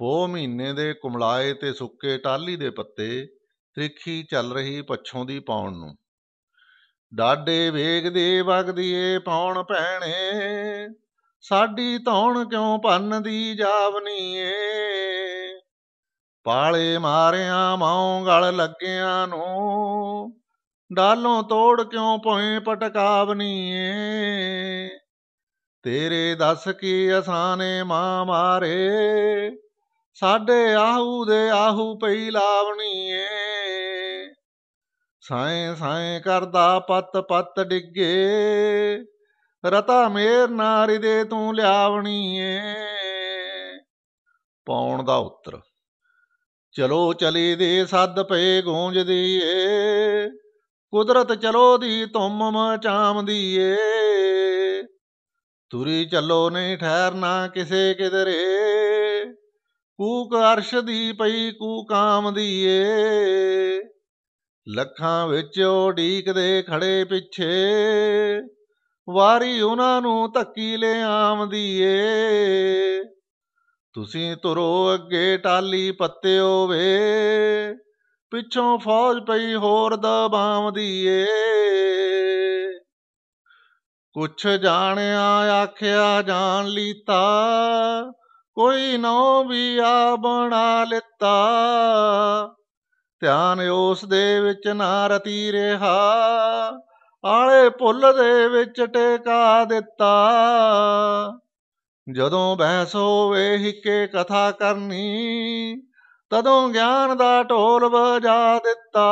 ਪੋ ਮਹੀਨੇ ਦੇ ਕੁਮਲਾਏ ਤੇ ਸੁੱਕੇ ਟਾਲੀ ਦੇ ਪੱਤੇ ਤ੍ਰਿਖੀ ਚੱਲ ਰਹੀ ਪੱਛੋਂ ਦੀ ਪੌਣ ਨੂੰ ਡਾਡੇ ਵਗਦੀ ਏ ਪੌਣ ਭੈਣੇ ਸਾਡੀ ਧੌਣ ਕਿਉਂ ਪੰਨ ਦੀ ਏ ਪਾਲੇ ਮਾਰਿਆਂ ਮਾਉ ਗਲ ਲੱਗਿਆਂ ਨੂੰ ਡਾਲੋਂ ਤੋੜ ਕਿਉਂ ਪੋਏ ਏ ਤੇਰੇ ਦੱਸ ਕੀ ਅਸਾਂ ਨੇ ਮਾਂ ਮਾਰੇ ਸਾਡੇ ਆਹੂ ਦੇ ਆਹੂ ਪਈ ਲਾਵਣੀ ਏ ਸਾਏ ਸਾਏ ਕਰਦਾ ਪੱਤ ਪੱਤ ਡਿੱਗੇ ਰਤਾ ਮੇਰ ਨਾਰੀ ਦੇ ਤੂੰ ਲਿਆਵਣੀ ਏ ਪਾਉਣ ਦਾ ਉੱਤਰ ਚਲੋ ਚਲੀ ਦੇ ਸੱਦ ਪਏ ਗੂੰਜਦੀ ਏ ਕੁਦਰਤ ਚਲੋ ਦੀ ਤੁਮ ਮਚਾਮਦੀ ਏ ਤੁਰੀ ਚੱਲੋ ਨਹੀਂ ਠਹਿਰਨਾ ਕਿਸੇ ਕਿਦਰੇ ਕੂਕ ਅਰਸ਼ ਦੀ ਪਈ ਕੂ ਕਾਮ ਦੀਏ ਲੱਖਾਂ ਵਿੱਚ ਉਡੀਕਦੇ ਖੜੇ ਪਿੱਛੇ ਵਾਰੀ ਉਹਨਾਂ ਨੂੰ ਧੱਕੀ ਲੈ ਆਮ ਦੀਏ ਤੁਸੀਂ ਤੁਰੋ ਅੱਗੇ ਟਾਲੀ ਪੱਤਿਓ ਵੇ ਪਿੱਛੋਂ ਫੌਜ ਪਈ ਹੋਰ ਦਬਾਉਂਦੀਏ ਕੁਛ ਜਾਣਿਆ ਆਖਿਆ ਜਾਣ ਲੀਤਾ ਕੋਈ ਨੋ ਵੀ ਆ ਬਣਾ ਲਿੱਤਾ ਧਿਆਨ ਉਸ ਦੇ ਵਿੱਚ ਨਾ ਰਤੀ ਰਹਾ ਆਲੇ ਪੁੱਲ ਦੇ ਵਿੱਚ ਟੇਕਾ ਦਿੱਤਾ ਜਦੋਂ ਬਹਿਸ ਹੋਵੇ ਹਿੱਕੇ ਕਥਾ ਕਰਨੀ ਤਦੋਂ ਗਿਆਨ ਦਾ ਢੋਲ ਵਜਾ ਦਿੱਤਾ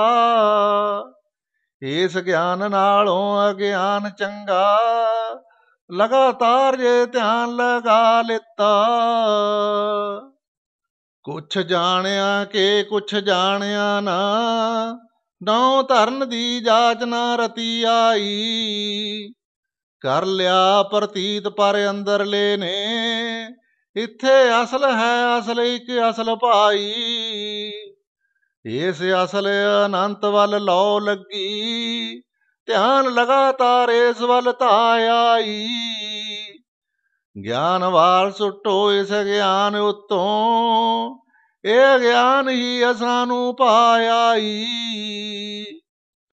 ਇਸ ਗਿਆਨ ਨਾਲੋਂ ਅਗਿਆਨ ਚੰਗਾ ਲਗਾਤਾਰ ਜੇ ਧਿਆਨ ਲਗਾ ਲਿੱਤਾ ਕੁਛ ਜਾਣਿਆ ਕੇ ਕੁਛ ਜਾਣਿਆ ਨਾ ਨੌ ਧਰਨ ਦੀ ਜਾਚ ਨਾ ਰਤੀ ਆਈ ਕਰ ਲਿਆ ਪ੍ਰਤੀਤ ਪਰ ਅੰਦਰਲੇ ਨੇ ਇੱਥੇ ਅਸਲ ਹੈ ਅਸਲ ਇੱਕ ਅਸਲ ਭਾਈ ਇਸ ਅਸਲ ਅਨੰਤ ਵੱਲ ਲੋ ਲੱਗੀ ਧਿਆਨ ਲਗਾਤਾਰ ਇਸ ਵੱਲ ਆਈ ਗਿਆਨ ਵਾਰ ਸੁਟੋ ਇਸ ਗਿਆਨ ਉਤੋਂ ਇਹ ਗਿਆਨ ਹੀ ਅਸਾਂ ਨੂੰ ਆਈ